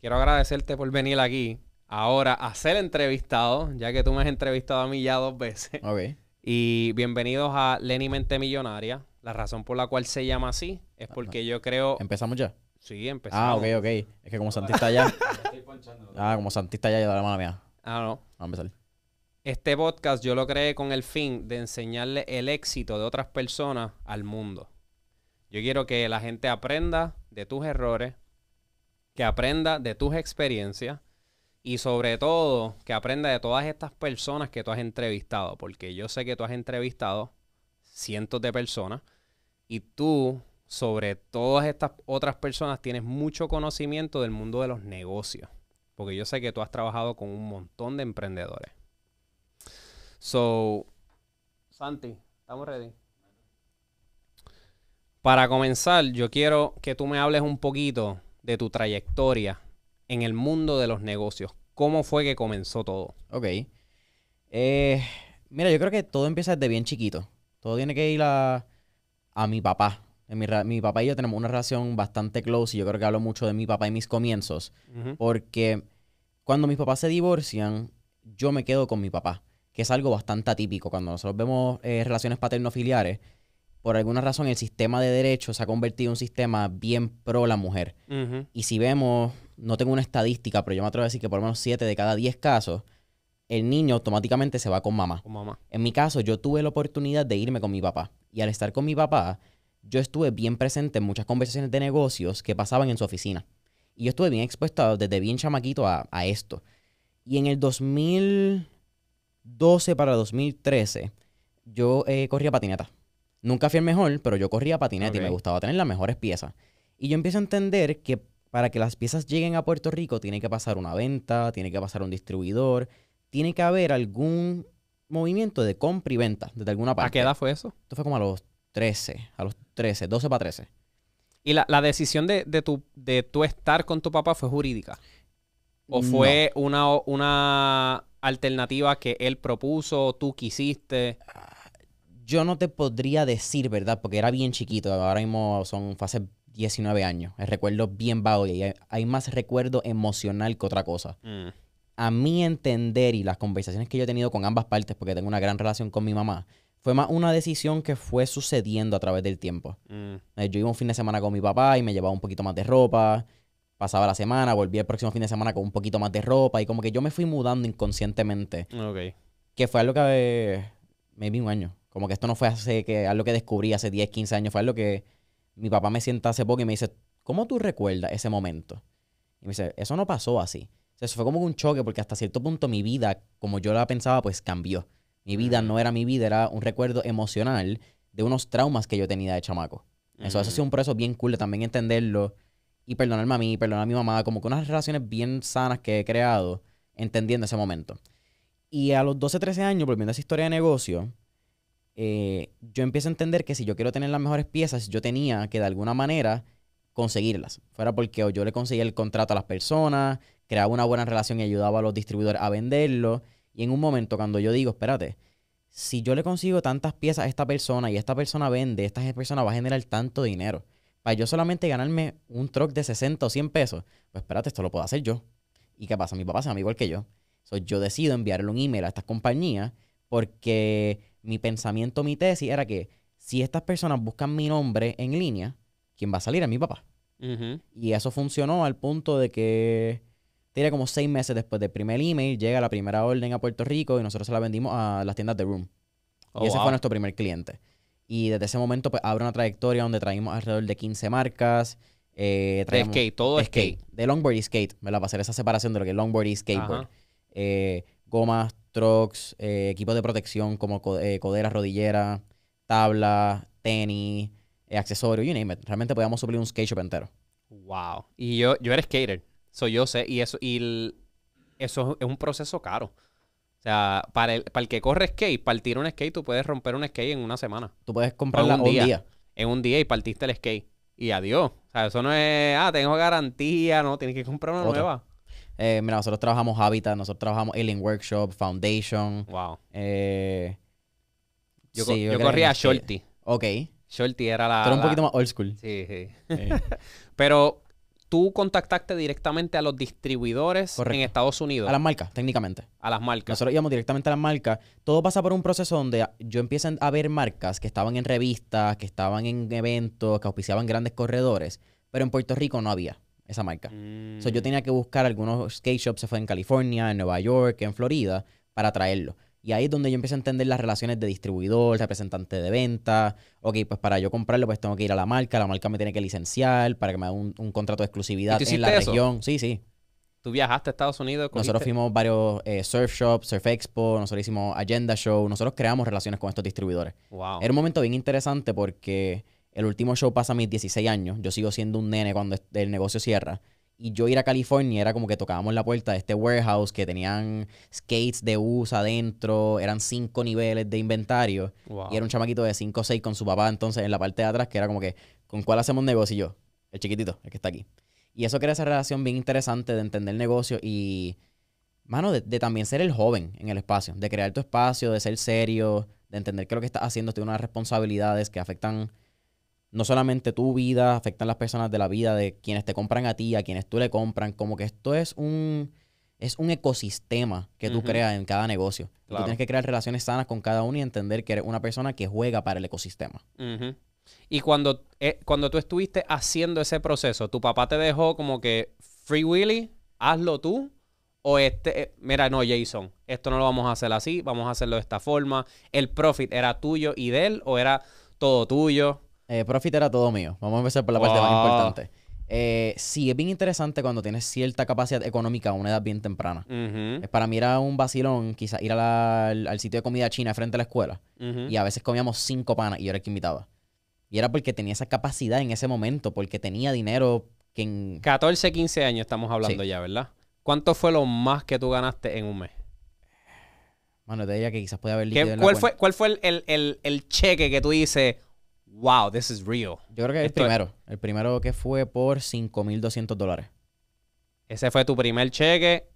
Quiero agradecerte por venir aquí ahora a ser entrevistado, ya que tú me has entrevistado a mí ya dos veces. Ok. Y bienvenidos a Leni Mente Millonaria. La razón por la cual se llama así es porque yo creo... ¿Empezamos ya? Sí, empezamos. Ah, ok, ok. Es que como Santista ya... ah, como Santista ya, ya da la mano mía. Ah, no. Vamos a empezar. Este podcast yo lo creé con el fin de enseñarle el éxito de otras personas al mundo. Yo quiero que la gente aprenda de tus errores, que aprenda de tus experiencias y sobre todo que aprenda de todas estas personas que tú has entrevistado, porque yo sé que tú has entrevistado cientos de personas y tú sobre todas estas otras personas tienes mucho conocimiento del mundo de los negocios, porque yo sé que tú has trabajado con un montón de emprendedores. So, Santi, ¿estamos ready? Para comenzar, yo quiero que tú me hables un poquito de tu trayectoria en el mundo de los negocios. ¿Cómo fue que comenzó todo? Ok. Eh, mira, yo creo que todo empieza desde bien chiquito. Todo tiene que ir a, mi papá. mi, papá y yo tenemos una relación bastante close y yo creo que hablo mucho de mi papá y mis comienzos. Porque cuando mis papás se divorcian, yo me quedo con mi papá, que es algo bastante atípico. Cuando nosotros vemos eh, relaciones paterno-filiares, por alguna razón el sistema de derecho se ha convertido en un sistema bien pro la mujer. Y si vemos, no tengo una estadística, pero yo me atrevo a decir que por lo menos 7 de cada 10 casos, el niño automáticamente se va con mamá. En mi caso, yo tuve la oportunidad de irme con mi papá. Y al estar con mi papá, yo estuve bien presente en muchas conversaciones de negocios que pasaban en su oficina. Y yo estuve bien expuesto desde bien chamaquito a, esto. Y en el 2012 para 2013, yo eh, corría patineta. Nunca fui el mejor, pero yo corría patinete y me gustaba tener las mejores piezas. Y yo empiezo a entender que para que las piezas lleguen a Puerto Rico tiene que pasar una venta, tiene que pasar un distribuidor, tiene que haber algún movimiento de compra y venta desde alguna parte. ¿A qué edad fue eso? Esto fue como a los 13, a los 13, 12 para 13. ¿Y la, decisión de, de, tu, de estar con tu papá fue jurídica? ¿O fue una, una alternativa que él propuso, tú quisiste? Ah, yo no te podría decir, ¿verdad? Porque era bien chiquito, ahora mismo son fase 19 años, el recuerdo bien vago y hay, más recuerdo emocional que otra cosa. Mm. A mi entender y las conversaciones que yo he tenido con ambas partes, porque tengo una gran relación con mi mamá, fue más una decisión que fue sucediendo a través del tiempo. Mm. Eh, yo iba un fin de semana con mi papá y me llevaba un poquito más de ropa, pasaba la semana, volví el próximo fin de semana con un poquito más de ropa y como que yo me fui mudando inconscientemente. Okay. Que fue algo que... me eh, maybe un año como que esto no fue hace que algo que descubrí hace 10, 15 años, fue lo que mi papá me sienta hace poco y me dice, ¿cómo tú recuerdas ese momento? Y me dice, eso no pasó así. eso fue como un choque porque hasta cierto punto mi vida, como yo la pensaba, pues cambió. Mi vida no era mi vida, era un recuerdo emocional de unos traumas que yo tenía de chamaco. Eso, ha sido un proceso bien cool también entenderlo y perdonarme a mí, perdonar a mi mamá, como que unas relaciones bien sanas que he creado entendiendo ese momento. Y a los 12, 13 años, volviendo a esa historia de negocio, eh, yo empiezo a entender que si yo quiero tener las mejores piezas, yo tenía que de alguna manera conseguirlas. Fuera porque yo le conseguía el contrato a las personas, creaba una buena relación y ayudaba a los distribuidores a venderlo. Y en un momento cuando yo digo, espérate, si yo le consigo tantas piezas a esta persona y esta persona vende, esta persona va a generar tanto dinero. Para yo solamente ganarme un truck de 60 o 100 pesos, pues espérate, esto lo puedo hacer yo. ¿Y qué pasa? Mi papá se llama igual que yo. So, yo decido enviarle un email a esta compañía porque mi pensamiento, mi tesis era que si estas personas buscan mi nombre en línea, ¿quién va a salir es mi papá. Y eso funcionó al punto de que tiene como seis meses después del primer email, llega la primera orden a Puerto Rico y nosotros se la vendimos a las tiendas de Room. Oh, y ese fue nuestro primer cliente. Y desde ese momento pues, abre una trayectoria donde traímos alrededor de 15 marcas. de eh, skate, todo skate. skate. De longboard y skate, Va Para hacer esa separación de lo que es longboard y skateboard. Eh, gomas eh, equipos de protección como eh, coderas, rodilleras, Tabla, tenis, eh, accesorios, you name Realmente podíamos suplir un skate shop entero. Wow. Y yo, yo era skater. soy yo sé, y eso, y eso es un proceso caro. O sea, para el, para el que corre skate, partir un skate, tú puedes romper un skate en una semana. Tú puedes comprar un, un día, En un día y partiste el skate. Y adiós. O sea, eso no es, ah, tengo garantía, no, tienes que comprar una nueva. Eh, mira, nosotros trabajamos Habitat, nosotros trabajamos Alien Workshop, Foundation. Wow. Eh, yo, corría a Shorty. Ok. Shorty era la. Era un poquito más old school. Sí, sí. Eh. Pero tú contactaste directamente a los distribuidores en Estados Unidos. A las marcas, técnicamente. A las marcas. Nosotros íbamos directamente a las marcas. Todo pasa por un proceso donde yo empiezo a ver marcas que estaban en revistas, que estaban en eventos, que auspiciaban grandes corredores, pero en Puerto Rico no había esa marca. Entonces yo mm. tenía que buscar algunos skate shops, se fue en California, en Nueva York, en Florida, para traerlo. Y ahí es donde yo empecé a entender las relaciones de distribuidor, representante de venta. Ok, pues para yo comprarlo, pues tengo que ir a la marca. La marca me tiene que licenciar para que me haga un, contrato de exclusividad en la región. Sí, sí. ¿Tú viajaste a Estados Unidos? Nosotros fuimos varios eh, surf shops, surf expo, nosotros hicimos agenda show, nosotros creamos relaciones con estos distribuidores. Wow. Era un momento bien interesante porque el último show pasa a mis 16 años. Yo sigo siendo un nene cuando el negocio cierra. Y yo ir a California era como que tocábamos la puerta de este warehouse que tenían skates de US adentro, eran cinco niveles de inventario. Y era un chamaquito de 5 o 6 con su papá entonces en la parte de atrás que era como que, ¿con cuál hacemos negocio? Y yo, el chiquitito, el que está aquí. Y eso crea esa relación bien interesante de entender el negocio y, mano, de, de también ser el joven en el espacio, de crear tu espacio, de ser serio, de entender que lo que estás haciendo tiene unas responsabilidades que afectan no solamente tu vida, afectan las personas de la vida, de quienes te compran a ti, a quienes tú le compran. Como que esto es un, es un ecosistema que tú creas en cada negocio. Tú tienes que crear relaciones sanas con cada uno y entender que eres una persona que juega para el ecosistema. Y cuando, eh, cuando tú estuviste haciendo ese proceso, ¿tu papá te dejó como que free willy, hazlo tú? O este, eh, mira, no, Jason, esto no lo vamos a hacer así, vamos a hacerlo de esta forma. ¿El profit era tuyo y de él o era todo tuyo? Eh, profit era todo mío. Vamos a empezar por la parte más importante. Eh, sí, es bien interesante cuando tienes cierta capacidad económica a una edad bien temprana. Eh, para mí era un vacilón, quizás ir al, sitio de comida china frente a la escuela. Y a veces comíamos cinco panas y yo era el que invitaba. Y era porque tenía esa capacidad en ese momento, porque tenía dinero que en... 14, 15 años estamos hablando ya, ¿verdad? ¿Cuánto fue lo más que tú ganaste en un mes? Bueno, te diría que quizás puede haber líquido ¿Cuál, fue, el cheque que tú dices wow, this is real. Yo creo que es el primero. El primero que fue por 5.200 dólares. ¿Ese fue tu primer cheque?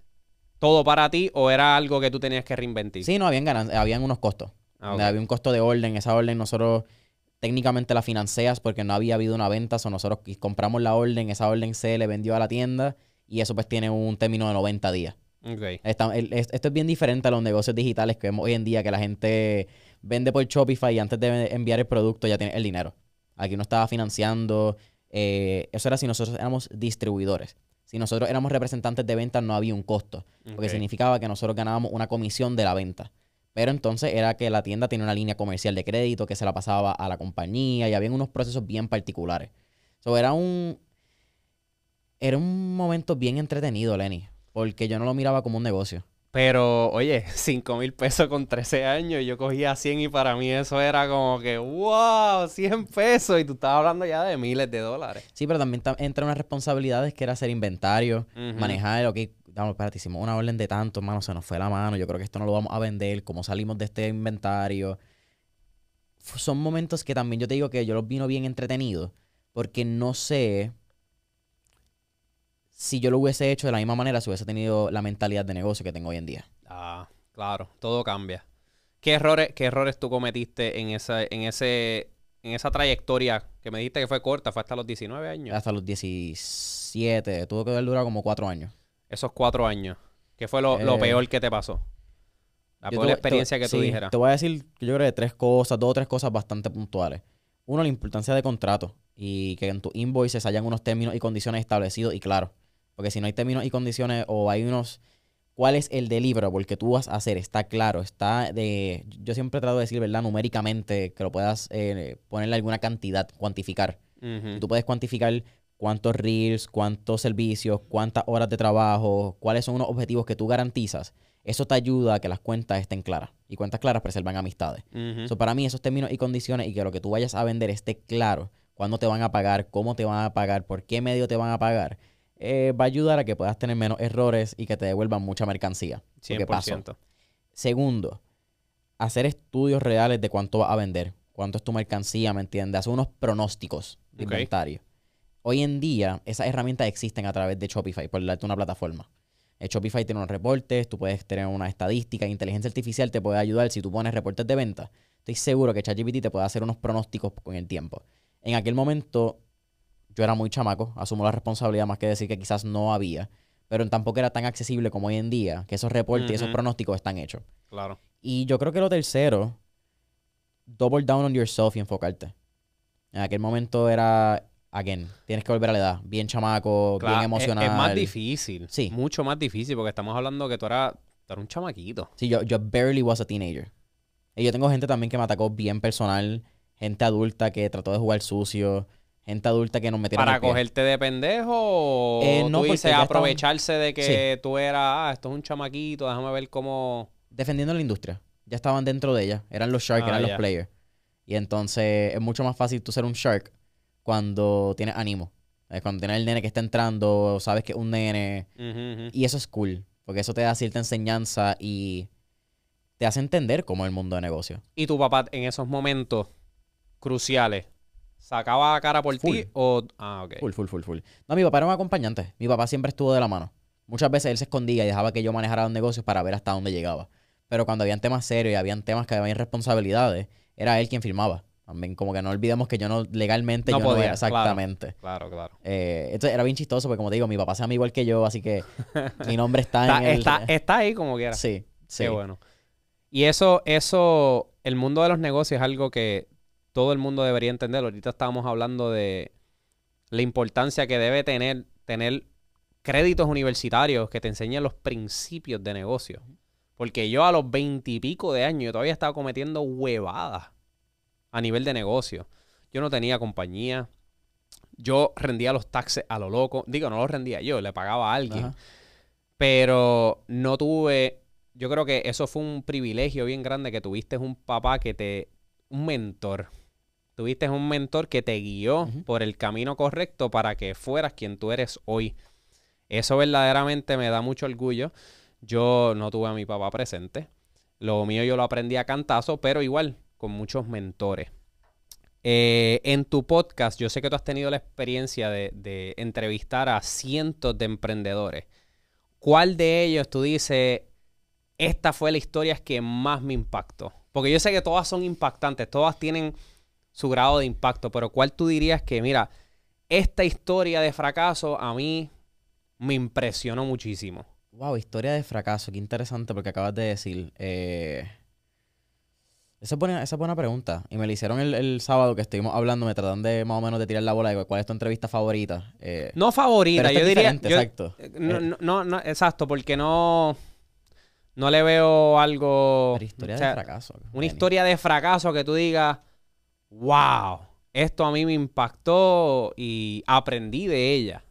¿Todo para ti o era algo que tú tenías que reinventar? Sí, no, habían habían unos costos. Ah, había un costo de orden. Esa orden nosotros técnicamente la financias porque no había habido una venta. O nosotros compramos la orden, esa orden se le vendió a la tienda y eso pues tiene un término de 90 días. esto es bien diferente a los negocios digitales que vemos hoy en día que la gente vende por Shopify y antes de enviar el producto ya tiene el dinero. Aquí uno estaba financiando. Eh, eso era si nosotros éramos distribuidores. Si nosotros éramos representantes de ventas, no había un costo. Lo Porque significaba que nosotros ganábamos una comisión de la venta. Pero entonces era que la tienda tenía una línea comercial de crédito que se la pasaba a la compañía y había unos procesos bien particulares. era un. Era un momento bien entretenido, Lenny. Porque yo no lo miraba como un negocio. Pero, oye, cinco mil pesos con 13 años, yo cogía 100 y para mí eso era como que, wow, 100 pesos. Y tú estabas hablando ya de miles de dólares. Sí, pero también entra unas responsabilidades que era hacer inventario, manejar, ok, vamos, espérate, hicimos una orden de tanto, hermano, se nos fue la mano, yo creo que esto no lo vamos a vender, cómo salimos de este inventario. Son momentos que también yo te digo que yo los vino bien entretenidos, porque no sé si yo lo hubiese hecho de la misma manera, si hubiese tenido la mentalidad de negocio que tengo hoy en día. Ah, claro, todo cambia. ¿Qué errores, qué errores tú cometiste en esa, en ese, en esa trayectoria que me dijiste que fue corta? ¿Fue hasta los 19 años? Hasta los 17. Tuvo que haber durado como cuatro años. Esos cuatro años. ¿Qué fue lo, eh, peor que te pasó? La peor experiencia que tú dijeras. Te voy a decir, que yo creo tres cosas, dos o tres cosas bastante puntuales. Uno, la importancia de contrato y que en tus invoices hayan unos términos y condiciones establecidos y claro... Porque si no hay términos y condiciones o hay unos... ¿Cuál es el libro? Porque tú vas a hacer, está claro, está de... Yo siempre trato de decir, ¿verdad? Numéricamente, que lo puedas eh, ponerle alguna cantidad, cuantificar. Tú puedes cuantificar cuántos reels, cuántos servicios, cuántas horas de trabajo, cuáles son unos objetivos que tú garantizas. Eso te ayuda a que las cuentas estén claras. Y cuentas claras preservan amistades. eso para mí, esos términos y condiciones y que lo que tú vayas a vender esté claro. Cuándo te van a pagar, cómo te van a pagar, por qué medio te van a pagar eh, va a ayudar a que puedas tener menos errores y que te devuelvan mucha mercancía. 100%. Segundo, hacer estudios reales de cuánto vas a vender, cuánto es tu mercancía, ¿me entiendes? Hacer unos pronósticos de inventario. Hoy en día, esas herramientas existen a través de Shopify, por la una plataforma. Eh, Shopify tiene unos reportes, tú puedes tener una estadística, inteligencia artificial te puede ayudar si tú pones reportes de venta. Estoy seguro que ChatGPT te puede hacer unos pronósticos con el tiempo. En aquel momento, yo era muy chamaco, asumo la responsabilidad más que decir que quizás no había, pero tampoco era tan accesible como hoy en día, que esos reportes y esos pronósticos están hechos. Claro. Y yo creo que lo tercero, double down on yourself y enfocarte. En aquel momento era, again, tienes que volver a la edad, bien chamaco, bien emocional. Es, más difícil. Sí. Mucho más difícil, porque estamos hablando que tú eras, un chamaquito. Sí, yo, yo barely was a teenager. Y yo tengo gente también que me atacó bien personal, gente adulta que trató de jugar sucio gente adulta que nos metieron. ¿Para cogerte de pendejo o eh, no, aprovecharse de que tú eras, ah, esto es un chamaquito, déjame ver cómo. Defendiendo la industria. Ya estaban dentro de ella. Eran los sharks, ah, eran los players. Y entonces es mucho más fácil tú ser un shark cuando tienes ánimo. Cuando tienes el nene que está entrando, sabes que es un nene. Y eso es cool. Porque eso te da cierta enseñanza y te hace entender cómo es el mundo de negocio. Y tu papá en esos momentos cruciales ¿Sacaba cara por ti o...? Ah, Full, full, full, full. No, mi papá era un acompañante. Mi papá siempre estuvo de la mano. Muchas veces él se escondía y dejaba que yo manejara los negocios para ver hasta dónde llegaba. Pero cuando habían temas serios y habían temas que había responsabilidades, era él quien firmaba. También como que no olvidemos que yo no legalmente no no exactamente. Claro, claro. Eh, esto era bien chistoso porque como te digo, mi papá se llama igual que yo, así que mi nombre está, está en el... está, ahí como quiera. Sí, sí. Qué bueno. Y eso, eso, el mundo de los negocios es algo que todo el mundo debería entenderlo. Ahorita estábamos hablando de la importancia que debe tener, tener créditos universitarios que te enseñen los principios de negocio. Porque yo a los veintipico de años todavía estaba cometiendo huevadas a nivel de negocio. Yo no tenía compañía. Yo rendía los taxes a lo loco. Digo, no los rendía yo, le pagaba a alguien. Pero no tuve. Yo creo que eso fue un privilegio bien grande que tuviste un papá que te. un mentor tuviste un mentor que te guió por el camino correcto para que fueras quien tú eres hoy. Eso verdaderamente me da mucho orgullo. Yo no tuve a mi papá presente. Lo mío yo lo aprendí a cantazo, pero igual con muchos mentores. Eh, en tu podcast, yo sé que tú has tenido la experiencia de, de entrevistar a cientos de emprendedores. ¿Cuál de ellos tú dices, esta fue la historia que más me impactó? Porque yo sé que todas son impactantes, todas tienen su grado de impacto, pero ¿cuál tú dirías que, mira, esta historia de fracaso a mí me impresionó muchísimo? Wow, historia de fracaso, qué interesante porque acabas de decir. Eh... Esa es, buena, esa buena pregunta. Y me la hicieron el, sábado que estuvimos hablando, me trataron de más o menos de tirar la bola de cuál es tu entrevista favorita. Eh, no favorita, yo diría. exacto. Eh, eh, no, no, no, exacto, porque no. No le veo algo. Pero historia de fracaso. Una historia de fracaso que tú digas wow, esto a mí me impactó y aprendí de ella?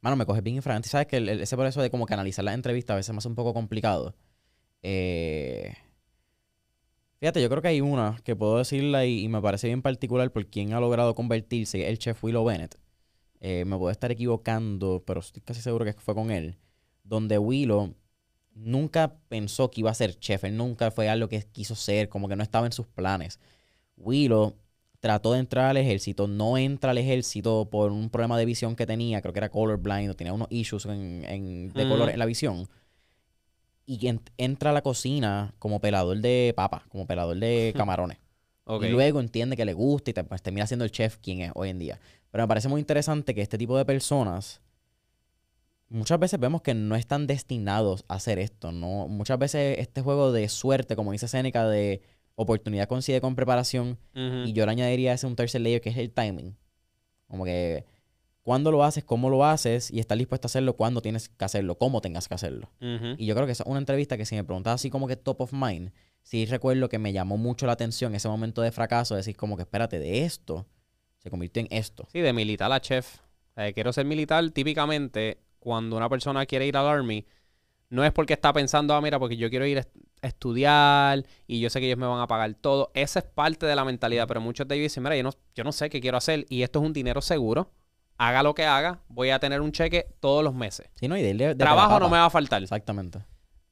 Mano, me coges bien infragante. Sabes que ese por ese proceso de como canalizar las entrevistas a veces me un poco complicado. Eh, fíjate, yo creo que hay una que puedo decirla y, me parece bien particular por quien ha logrado convertirse, el chef Willow Bennett. Eh, me puedo estar equivocando, pero estoy casi seguro que fue con él. Donde Willow nunca pensó que iba a ser chef, él nunca fue algo que quiso ser, como que no estaba en sus planes. Willow trató de entrar al ejército, no entra al ejército por un problema de visión que tenía, creo que era colorblind o tenía unos issues en, en, de color en la visión. Y entra a la cocina como pelador de papa. como pelador de camarones. Y luego entiende que le gusta y pues, termina siendo el chef quien es hoy en día. Pero me parece muy interesante que este tipo de personas muchas veces vemos que no están destinados a hacer esto. ¿no? Muchas veces este juego de suerte, como dice Seneca, de oportunidad coincide con preparación. Y yo le añadiría ese un tercer layer que es el timing. Como que cuando lo haces, cómo lo haces y estás dispuesto a hacerlo cuando tienes que hacerlo, cómo tengas que hacerlo. Y yo creo que es una entrevista que si me preguntaba así como que top of mind, sí recuerdo que me llamó mucho la atención ese momento de fracaso, de decir como que espérate, de esto se convirtió en esto. Sí, de militar a chef. quiero ser militar, típicamente cuando una persona quiere ir al Army, no es porque está pensando, ah, mira, porque yo quiero ir a estudiar y yo sé que ellos me van a pagar todo. Esa es parte de la mentalidad, pero muchos de ellos dicen, mira, yo no, yo no sé qué quiero hacer y esto es un dinero seguro. Haga lo que haga, voy a tener un cheque todos los meses. Sí, no, y Trabajo no me va a faltar. Exactamente.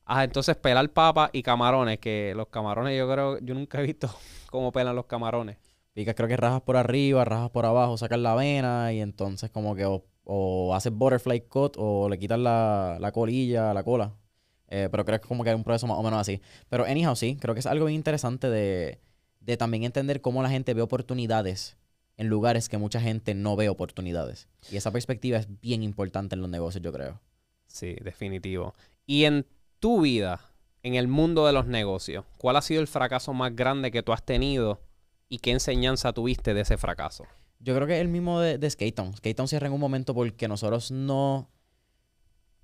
Ah, entonces pelar papa y camarones, que los camarones yo creo, yo nunca he visto cómo pelan los camarones. Picas creo que rajas por arriba, rajas por abajo, sacar la vena y entonces como que o haces butterfly cut o le quitas la, la colilla, la cola. Eh, pero creo que como que hay un proceso más o menos así. Pero anyhow, sí, creo que es algo bien interesante de también entender cómo la gente ve oportunidades en lugares que mucha gente no ve oportunidades. Y esa perspectiva es bien importante en los negocios, yo creo. Sí, definitivo. Y en tu vida, en el mundo de los negocios, ¿cuál ha sido el fracaso más grande que tú has tenido y qué enseñanza tuviste de ese fracaso? Yo creo que es el mismo de, de Skate Town. cierra en un momento porque nosotros no.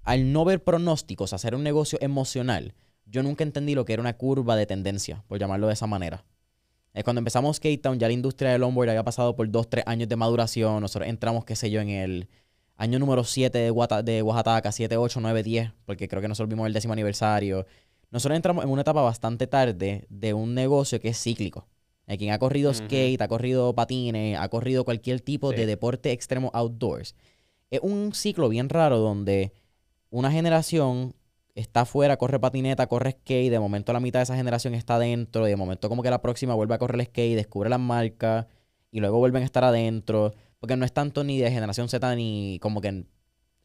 Al no ver pronósticos, hacer un negocio emocional, yo nunca entendí lo que era una curva de tendencia, por llamarlo de esa manera. Es cuando empezamos Skate ya la industria del ya había pasado por dos, tres años de maduración. Nosotros entramos, qué sé yo, en el año número 7 de, de Oaxaca, 7, 8, 9, 10, porque creo que nosotros vimos el décimo aniversario. Nosotros entramos en una etapa bastante tarde de un negocio que es cíclico. Hay eh, quien ha corrido skate, ha corrido patines, ha corrido cualquier tipo de deporte extremo outdoors. Es un ciclo bien raro donde una generación está afuera, corre patineta, corre skate, de momento la mitad de esa generación está adentro, y de momento como que la próxima vuelve a correr el skate, descubre las marcas, y luego vuelven a estar adentro, porque no es tanto ni de generación Z ni como que en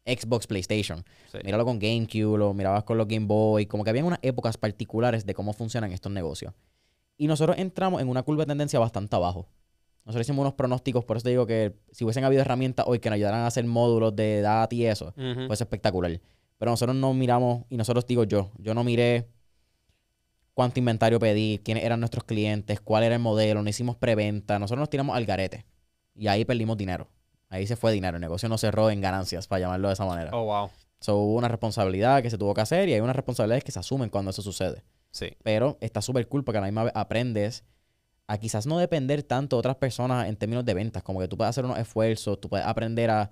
Xbox, PlayStation. Míralo con GameCube, lo mirabas con los Game Boy, como que había unas épocas particulares de cómo funcionan estos negocios. Y nosotros entramos en una curva de tendencia bastante abajo. Nosotros hicimos unos pronósticos, por eso te digo que si hubiesen habido herramientas hoy que nos ayudaran a hacer módulos de edad y eso, uh espectacular. Pero nosotros no miramos, y nosotros digo yo, yo no miré cuánto inventario pedí, quiénes eran nuestros clientes, cuál era el modelo, no hicimos preventa, nosotros nos tiramos al garete. Y ahí perdimos dinero. Ahí se fue dinero. El negocio no cerró en ganancias, para llamarlo de esa manera. Oh, wow. So, hubo una responsabilidad que se tuvo que hacer y hay unas responsabilidades que se asumen cuando eso sucede. Pero está súper cool porque a la misma vez aprendes a quizás no depender tanto de otras personas en términos de ventas. Como que tú puedes hacer unos esfuerzos, tú puedes aprender a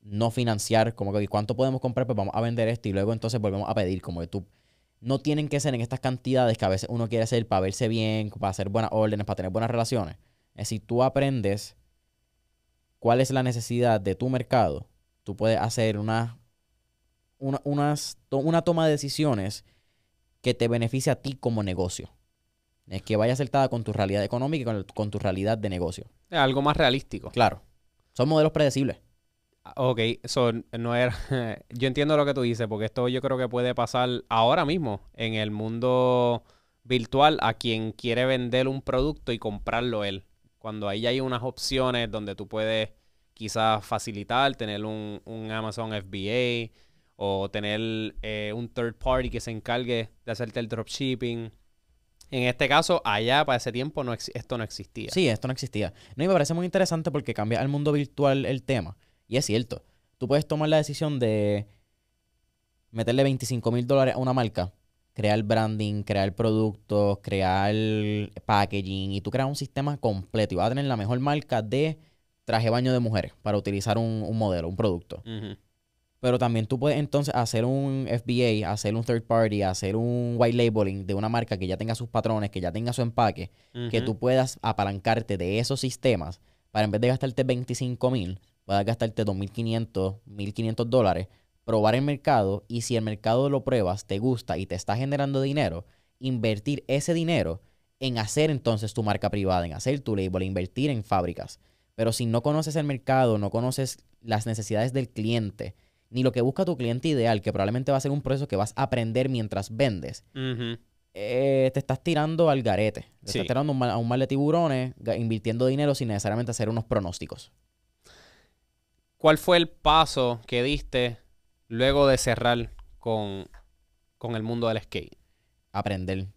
no financiar, como que cuánto podemos comprar, pues vamos a vender esto y luego entonces volvemos a pedir, como que tú no tienen que ser en estas cantidades que a veces uno quiere hacer para verse bien, para hacer buenas órdenes, para tener buenas relaciones. Es decir, tú aprendes cuál es la necesidad de tu mercado, tú puedes hacer una, unas, una toma de decisiones que te beneficie a ti como negocio. Es que vaya acertada con tu realidad económica y con, tu realidad de negocio. algo más realístico. Claro. Son modelos predecibles. Ah, ok, eso no era. yo entiendo lo que tú dices, porque esto yo creo que puede pasar ahora mismo en el mundo virtual a quien quiere vender un producto y comprarlo él. Cuando ahí hay unas opciones donde tú puedes quizás facilitar, tener un, un Amazon FBA, o tener eh, un third party que se encargue de hacerte el dropshipping. En este caso, allá para ese tiempo esto no existía. Sí, esto no existía. No, y me parece muy interesante porque cambia al mundo virtual el tema. Y es cierto, tú puedes tomar la decisión de meterle 25 mil dólares a una marca, crear branding, crear productos, crear packaging, y tú creas un sistema completo y vas a tener la mejor marca de traje baño de mujeres para utilizar un, modelo, un producto. Pero también tú puedes entonces hacer un FBA, hacer un third party, hacer un white labeling de una marca que ya tenga sus patrones, que ya tenga su empaque, que tú puedas apalancarte de esos sistemas para en vez de gastarte 25 mil, puedas gastarte 2.500, 1.500 dólares, probar el mercado y si el mercado lo pruebas, te gusta y te está generando dinero, invertir ese dinero en hacer entonces tu marca privada, en hacer tu label, invertir en fábricas. Pero si no conoces el mercado, no conoces las necesidades del cliente, ni lo que busca tu cliente ideal, que probablemente va a ser un proceso que vas a aprender mientras vendes. Eh, te estás tirando al garete. Te estás tirando un a un mal de tiburones, invirtiendo dinero sin necesariamente hacer unos pronósticos. ¿Cuál fue el paso que diste luego de cerrar con, el mundo del skate? Aprender.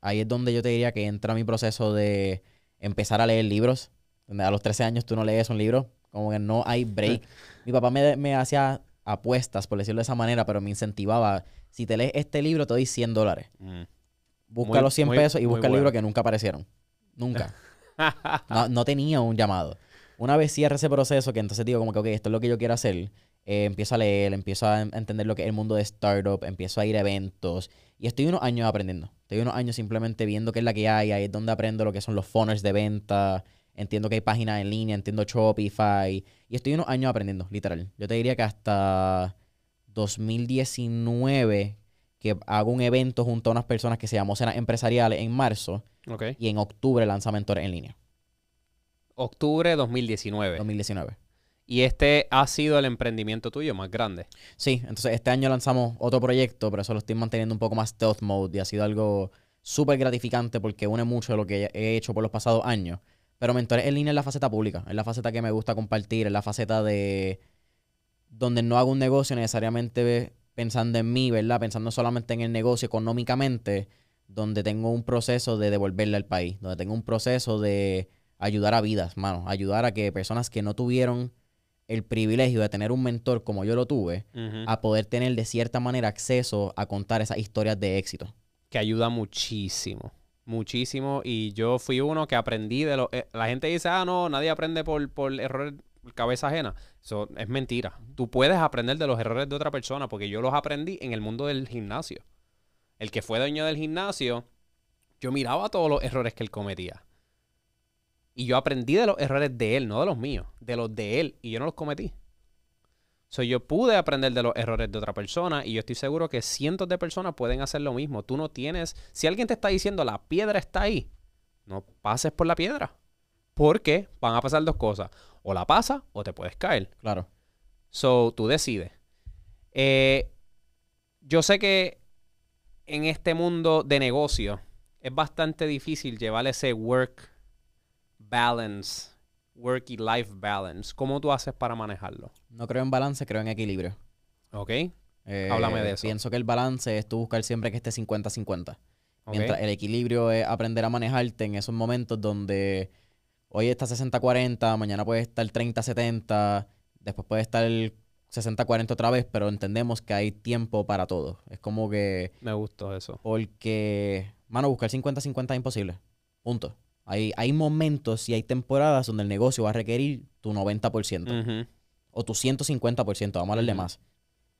Ahí es donde yo te diría que entra mi proceso de empezar a leer libros. A los 13 años tú no lees un libro. Como que no hay break. mi papá me, me hacía apuestas, por decirlo de esa manera, pero me incentivaba. Si te lees este libro, te doy 100 dólares. Mm. Busca los 100 pesos y busca el libro que nunca aparecieron. Nunca. no, tenía un llamado. Una vez cierre ese proceso, que entonces digo como que, ok, esto es lo que yo quiero hacer, eh, empiezo a leer, empiezo a entender lo que es el mundo de startup, empiezo a ir a eventos y estoy unos años aprendiendo. Estoy unos años simplemente viendo qué es la que hay, ahí es donde aprendo lo que son los funnels de venta, entiendo que hay páginas en línea, entiendo Shopify. Y estoy unos años aprendiendo, literal. Yo te diría que hasta 2019 que hago un evento junto a unas personas que se llamó Cenas Empresariales en marzo. Y en octubre lanza Mentores en línea. Octubre 2019. 2019. Y este ha sido el emprendimiento tuyo más grande. Sí, entonces este año lanzamos otro proyecto, pero eso lo estoy manteniendo un poco más stealth mode y ha sido algo súper gratificante porque une mucho de lo que he hecho por los pasados años. Pero mentores en línea es la faceta pública, es la faceta que me gusta compartir, es la faceta de donde no hago un negocio necesariamente pensando en mí, ¿verdad? Pensando solamente en el negocio económicamente, donde tengo un proceso de devolverle al país, donde tengo un proceso de ayudar a vidas, mano, ayudar a que personas que no tuvieron el privilegio de tener un mentor como yo lo tuve, a poder tener de cierta manera acceso a contar esas historias de éxito. Que ayuda muchísimo. Muchísimo. Y yo fui uno que aprendí de los eh, la gente dice, ah, no, nadie aprende por, por errores cabeza ajena. Eso es mentira. Tú puedes aprender de los errores de otra persona porque yo los aprendí en el mundo del gimnasio. El que fue dueño del gimnasio, yo miraba todos los errores que él cometía. Y yo aprendí de los errores de él, no de los míos, de los de él. Y yo no los cometí. So, yo pude aprender de los errores de otra persona y yo estoy seguro que cientos de personas pueden hacer lo mismo. Tú no tienes, si alguien te está diciendo la piedra está ahí, no pases por la piedra. Porque van a pasar dos cosas. O la pasas o te puedes caer. Claro. So, tú decides. Eh, yo sé que en este mundo de negocio es bastante difícil llevar ese work balance, work y life balance. ¿Cómo tú haces para manejarlo? No creo en balance, creo en equilibrio. Ok. Eh, háblame de eso. Pienso que el balance es tú buscar siempre que esté 50-50. Mientras el equilibrio es aprender a manejarte en esos momentos donde hoy está 60-40, mañana puede estar 30-70, después puede estar 60-40 otra vez, pero entendemos que hay tiempo para todo. Es como que... Me gustó eso. Porque, mano, buscar 50-50 es imposible. Punto. Hay, hay momentos y hay temporadas donde el negocio va a requerir tu 90%. Ajá o tu 150%, vamos a hablar más.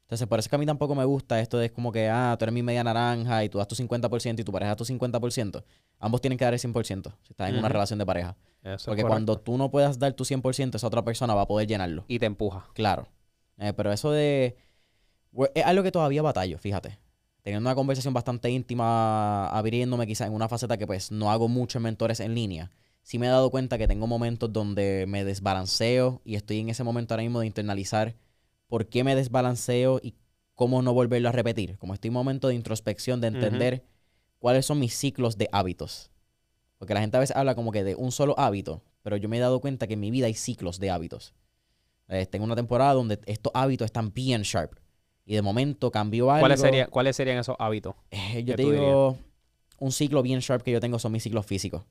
Entonces, por eso que a mí tampoco me gusta esto de es como que, ah, tú eres mi media naranja y tú das tu 50% y tu pareja da tu 50%. Ambos tienen que dar el 100% si estás en una relación de pareja. Porque cuando tú no puedas dar tu 100%, esa otra persona va a poder llenarlo. Y te empuja. Claro. Eh, pero eso de... Es algo que todavía batallo, fíjate. Teniendo una conversación bastante íntima, abriéndome quizás en una faceta que pues no hago mucho en mentores en línea sí me he dado cuenta que tengo momentos donde me desbalanceo y estoy en ese momento ahora mismo de internalizar por qué me desbalanceo y cómo no volverlo a repetir. Como estoy en un momento de introspección, de entender cuáles son mis ciclos de hábitos. Porque la gente a veces habla como que de un solo hábito, pero yo me he dado cuenta que en mi vida hay ciclos de hábitos. Eh, tengo una temporada donde estos hábitos están bien sharp. Y de momento cambió algo. ¿Cuáles, ¿cuáles serían esos hábitos? Eh, yo te digo, un ciclo bien sharp que yo tengo son mis ciclos físicos.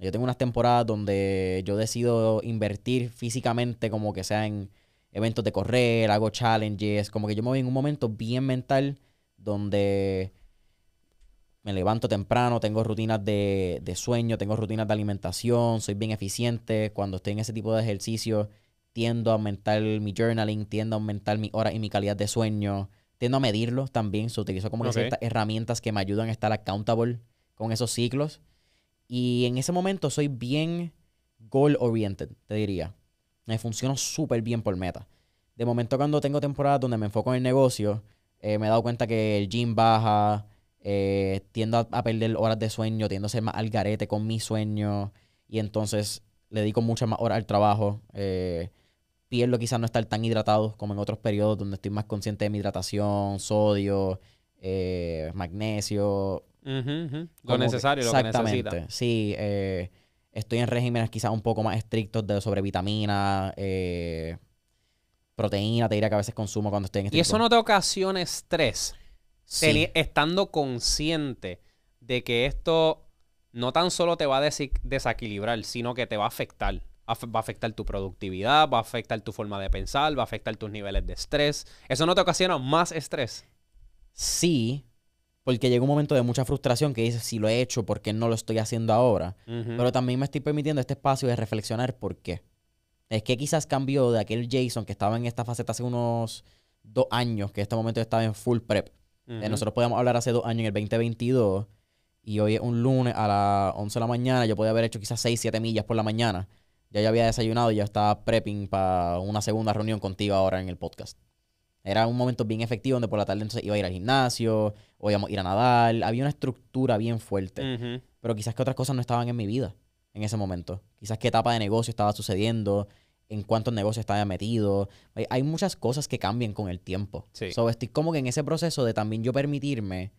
Yo tengo unas temporadas donde yo decido invertir físicamente, como que sea en eventos de correr, hago challenges, como que yo me voy en un momento bien mental donde me levanto temprano, tengo rutinas de, sueño, tengo rutinas de alimentación, soy bien eficiente. Cuando estoy en ese tipo de ejercicio, tiendo a aumentar mi journaling, tiendo a aumentar mi hora y mi calidad de sueño, tiendo a medirlos también. Se utilizo como herramientas que me ayudan a estar accountable con esos ciclos. Y en ese momento soy bien goal oriented, te diría. Me funciono súper bien por meta. De momento cuando tengo temporadas donde me enfoco en el negocio, eh, me he dado cuenta que el gym baja, eh, tiendo a, perder horas de sueño, tiendo a ser más al garete con mi sueño y entonces le dedico muchas más horas al trabajo. Eh, pierdo quizás no estar tan hidratado como en otros periodos donde estoy más consciente de mi hidratación, sodio, eh, magnesio, lo necesario, lo exactamente. que Sí, eh, estoy en regímenes quizás un poco más estrictos de sobre vitamina eh, proteína, te diré que a veces consumo cuando estoy en estrés. ¿Y eso no te ocasiona estrés? Estando consciente de que esto no tan solo te va a desequilibrar, sino que te va a afectar. va a afectar tu productividad, va a afectar tu forma de pensar, va a afectar tus niveles de estrés. ¿Eso no te ocasiona más estrés? Sí, porque llega un momento de mucha frustración que dices, si lo he hecho, ¿por qué no lo estoy haciendo ahora? Pero también me estoy permitiendo este espacio de reflexionar por qué. Es que quizás cambió de aquel Jason que estaba en esta faceta hace unos dos años, que en este momento estaba en full prep. Eh, nosotros podíamos hablar hace dos años, en el 2022, y hoy es un lunes a las 11 de la mañana. Yo podía haber hecho quizás 6, 7 millas por la mañana. Ya ya había desayunado y ya estaba prepping para una segunda reunión contigo ahora en el podcast. Era un momento bien efectivo donde por la tarde entonces iba a ir al gimnasio, o ir a nadar. Había una estructura bien fuerte. Pero quizás que otras cosas no estaban en mi vida en ese momento. Quizás qué etapa de negocio estaba sucediendo, en cuántos negocios estaba metido. Hay muchas cosas que cambian con el tiempo. Sí. estoy como que en ese proceso de también yo permitirme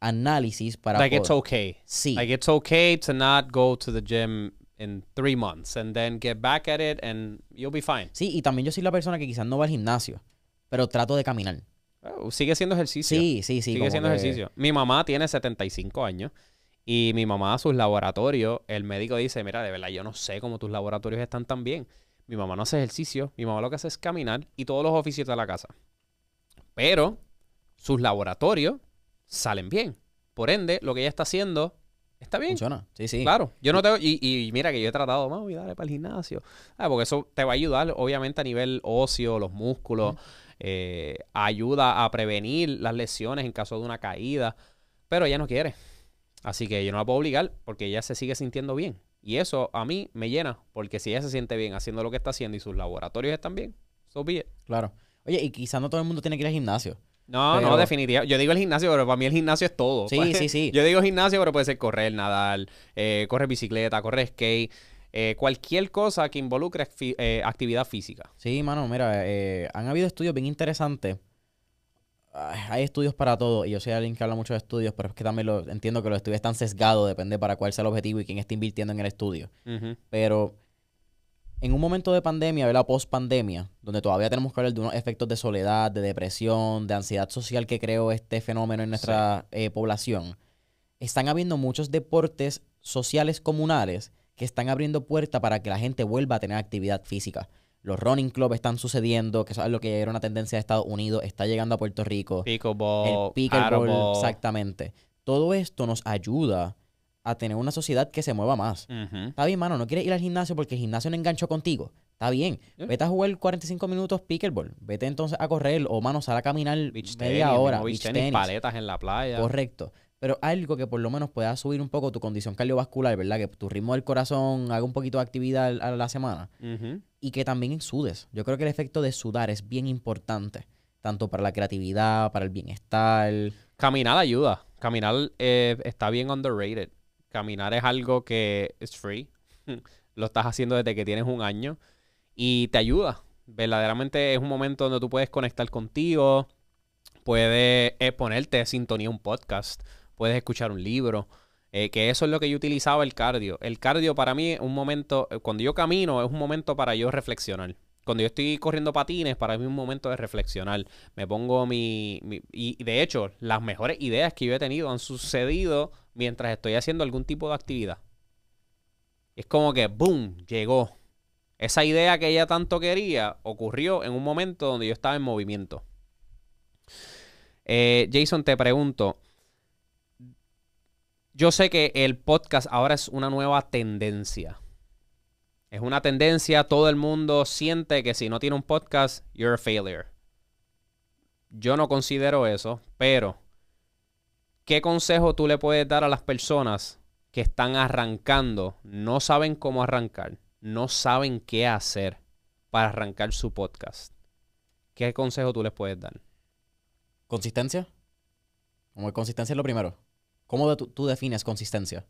análisis para... Like it's okay. Sí. Like it's okay to not go to the gym in three months and then get back at it and you'll be fine. Sí, y también yo soy la persona que quizás no va al gimnasio, pero trato de caminar sigue siendo ejercicio. Sí, sí, sí. Sigue siendo ejercicio. Mi mamá tiene 75 años y mi mamá, sus laboratorios, el médico dice, mira, de verdad, yo no sé cómo tus laboratorios están tan bien. Mi mamá no hace ejercicio, mi mamá lo que hace es caminar y todos los oficios de la casa. Pero sus laboratorios salen bien. Por ende, lo que ella está haciendo está bien. Funciona. Sí, sí. Claro. Yo no tengo. Y, y mira que yo he tratado, más dale para el gimnasio. Ah, porque eso te va a ayudar, obviamente, a nivel óseo, los músculos. Eh, ayuda a prevenir las lesiones en caso de una caída, pero ella no quiere. Así que yo no la puedo obligar porque ella se sigue sintiendo bien. Y eso a mí me llena, porque si ella se siente bien haciendo lo que está haciendo y sus laboratorios están bien, Eso be Claro. Oye, y quizás no todo el mundo tiene que ir al gimnasio. No, no, definitivamente. Yo digo el gimnasio, pero para mí el gimnasio es todo. Sí, pues, sí, sí. Yo digo gimnasio, pero puede ser correr, nadar, eh, correr bicicleta, correr skate. Eh, cualquier cosa que involucre eh, actividad física. Sí, mano, mira, eh, han habido estudios bien interesantes. Ah, hay estudios para todo, y yo soy alguien que habla mucho de estudios, pero es que también lo, entiendo que los estudios están sesgados, depende para cuál sea el objetivo y quién está invirtiendo en el estudio. Pero en un momento de pandemia, la Post pandemia, donde todavía tenemos que hablar de unos efectos de soledad, de depresión, de ansiedad social que creó este fenómeno en nuestra población, están habiendo muchos deportes sociales comunales que están abriendo puertas para que la gente vuelva a tener actividad física. Los running clubs están sucediendo, que es lo que era una tendencia de Estados Unidos, está llegando a Puerto Rico. Pickleball. El pickleball, exactamente. Todo esto nos ayuda a tener una sociedad que se mueva más. Está bien, mano, no quieres ir al gimnasio porque el gimnasio no enganchó contigo. Está bien. Vete a jugar 45 minutos pickleball. Vete entonces a correr o, mano, sal a caminar media hora. paletas en la playa. Correcto pero algo que por lo menos pueda subir un poco tu condición cardiovascular, ¿verdad? Que tu ritmo del corazón haga un poquito de actividad a la semana y que también sudes. Yo creo que el efecto de sudar es bien importante, tanto para la creatividad, para el bienestar. Caminar ayuda. Caminar eh, está bien underrated. Caminar es algo que es free. lo estás haciendo desde que tienes un año y te ayuda. Verdaderamente es un momento donde tú puedes conectar contigo, puedes eh, ponerte a sintonía un podcast, puedes escuchar un libro. Eh, que eso es lo que yo utilizaba el cardio. El cardio para mí es un momento, eh, cuando yo camino es un momento para yo reflexionar. Cuando yo estoy corriendo patines, para mí es un momento de reflexionar. Me pongo mi, Y de hecho, las mejores ideas que yo he tenido han sucedido mientras estoy haciendo algún tipo de actividad. Es como que, ¡boom!, llegó. Esa idea que ella tanto quería ocurrió en un momento donde yo estaba en movimiento. Eh, Jason, te pregunto, yo sé que el podcast ahora es una nueva tendencia. Es una tendencia, todo el mundo siente que si no tiene un podcast, you're a failure. Yo no considero eso, pero ¿qué consejo tú le puedes dar a las personas que están arrancando, no saben cómo arrancar, no saben qué hacer para arrancar su podcast? ¿Qué consejo tú les puedes dar? Consistencia. Como consistencia es lo primero. ¿Cómo tú, defines consistencia?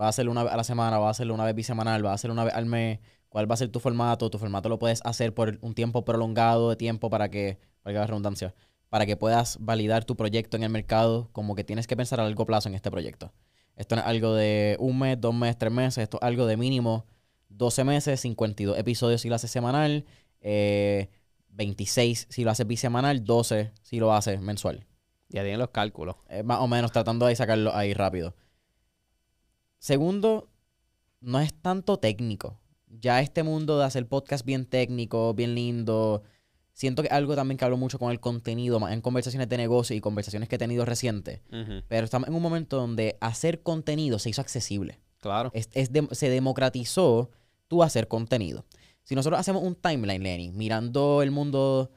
¿Va a hacerlo una vez a la semana? ¿Va a hacerlo una vez bisemanal? ¿Va a hacerlo una vez al mes? ¿Cuál va a ser tu formato? Tu formato lo puedes hacer por un tiempo prolongado de tiempo para que, para que redundancia, para que puedas validar tu proyecto en el mercado, como que tienes que pensar a largo plazo en este proyecto. Esto es algo de un mes, dos meses, tres meses, esto es algo de mínimo 12 meses, 52 episodios si lo haces semanal, 26 eh, si lo haces bisemanal, 12 si lo haces mensual. Ya tienen los cálculos. Eh, más o menos, tratando de sacarlo ahí rápido. Segundo, no es tanto técnico. Ya este mundo de hacer podcast bien técnico, bien lindo. Siento que algo también que hablo mucho con el contenido, en conversaciones de negocio y conversaciones que he tenido reciente Pero estamos en un momento donde hacer contenido se hizo accesible. Claro. Es, se democratizó tú hacer contenido. Si nosotros hacemos un timeline, Lenny, mirando el mundo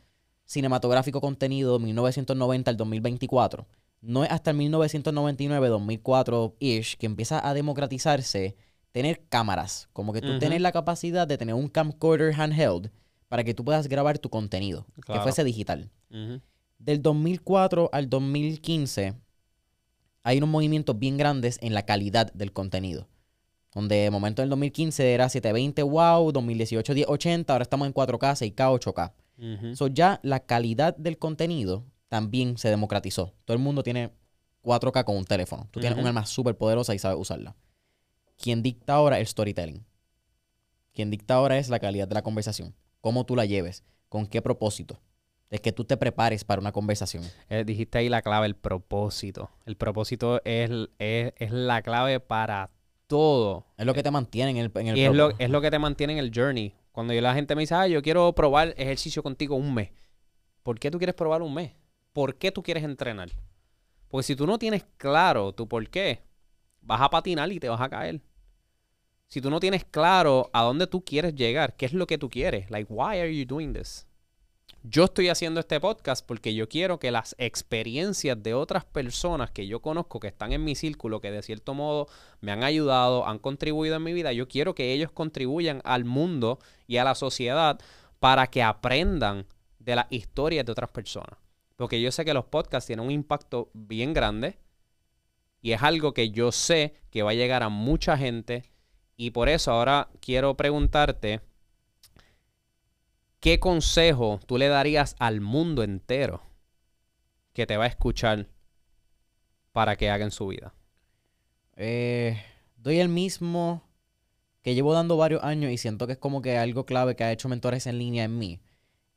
cinematográfico contenido 1990 al 2024. No es hasta el 1999, 2004-ish, que empieza a democratizarse tener cámaras. Como que tú tienes la capacidad de tener un camcorder handheld para que tú puedas grabar tu contenido, que fuese digital. Del 2004 al 2015 hay unos movimientos bien grandes en la calidad del contenido. Donde de momento en el 2015 era 720 wow, 2018 1080, ahora estamos en 4K, 6K, 8K. Entonces ya la calidad del contenido también se democratizó. Todo el mundo tiene 4K con un teléfono. Tú tienes un arma súper poderosa y sabes usarla. Quien dicta ahora el storytelling. Quien dicta ahora es la calidad de la conversación. Cómo tú la lleves. Con qué propósito. Es que tú te prepares para una conversación. Eh, dijiste ahí la clave, el propósito. El propósito es, es, la clave para todo. Es lo que te mantiene en el, en es lo, es lo que te mantiene en el journey. Cuando la gente me dice, ah, yo quiero probar ejercicio contigo un mes. ¿Por qué tú quieres probar un mes? ¿Por qué tú quieres entrenar? Porque si tú no tienes claro tu por qué, vas a patinar y te vas a caer. Si tú no tienes claro a dónde tú quieres llegar, qué es lo que tú quieres, like, why are you doing this? Yo estoy haciendo este podcast porque yo quiero que las experiencias de otras personas que yo conozco, que están en mi círculo, que de cierto modo me han ayudado, han contribuido en mi vida, yo quiero que ellos contribuyan al mundo y a la sociedad para que aprendan de las historias de otras personas. Porque yo sé que los podcasts tienen un impacto bien grande y es algo que yo sé que va a llegar a mucha gente y por eso ahora quiero preguntarte ¿qué consejo tú le darías al mundo entero que te va a escuchar para que hagan su vida? Eh, doy el mismo que llevo dando varios años y siento que es como que algo clave que ha hecho mentores en línea en mí.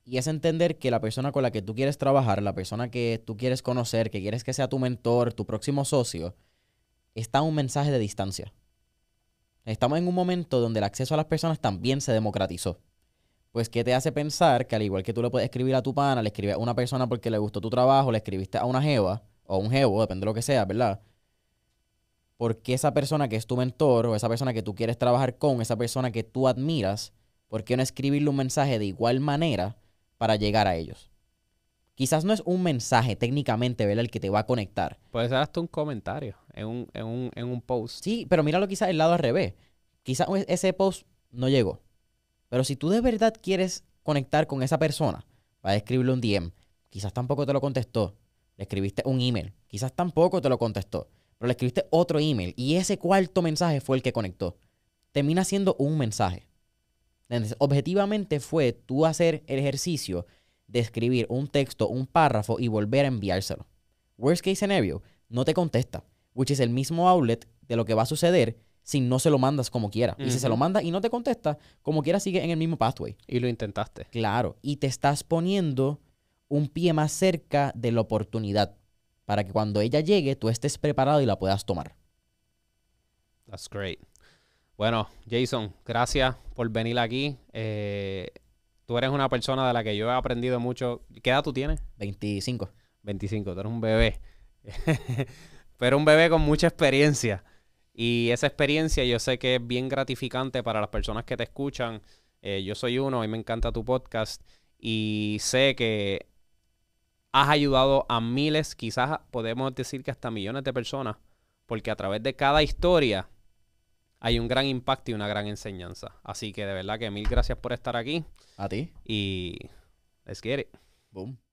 Y es entender que la persona con la que tú quieres trabajar, la persona que tú quieres conocer, que quieres que sea tu mentor, tu próximo socio, está un mensaje de distancia. Estamos en un momento donde el acceso a las personas también se democratizó pues ¿qué te hace pensar que al igual que tú le puedes escribir a tu pana, le escribes a una persona porque le gustó tu trabajo, le escribiste a una jeva o a un jevo, depende de lo que sea, ¿verdad? Porque esa persona que es tu mentor o esa persona que tú quieres trabajar con, esa persona que tú admiras, ¿por qué no escribirle un mensaje de igual manera para llegar a ellos? Quizás no es un mensaje técnicamente, ¿verdad? El que te va a conectar. Puede ser hasta un comentario en un, en un post. Sí, pero míralo quizás el lado al revés. Quizás ese post no llegó pero si tú de verdad quieres conectar con esa persona, para a escribirle un DM. Quizás tampoco te lo contestó. Le escribiste un email. Quizás tampoco te lo contestó. Pero le escribiste otro email. Y ese cuarto mensaje fue el que conectó. Termina siendo un mensaje. objetivamente fue tú hacer el ejercicio de escribir un texto, un párrafo y volver a enviárselo. Worst case scenario, no te contesta, which is el mismo outlet de lo que va a suceder si no se lo mandas como quiera. Y si se lo manda y no te contesta, como quiera sigue en el mismo pathway. Y lo intentaste. Claro. Y te estás poniendo un pie más cerca de la oportunidad para que cuando ella llegue tú estés preparado y la puedas tomar. That's great. Bueno, Jason, gracias por venir aquí. Eh, tú eres una persona de la que yo he aprendido mucho. ¿Qué edad tú tienes? 25. 25, tú eres un bebé. Pero un bebé con mucha experiencia. Y esa experiencia yo sé que es bien gratificante para las personas que te escuchan. Eh, yo soy uno, y me encanta tu podcast y sé que has ayudado a miles, quizás podemos decir que hasta millones de personas, porque a través de cada historia hay un gran impacto y una gran enseñanza. Así que de verdad que mil gracias por estar aquí. A ti. Y let's get it. Boom.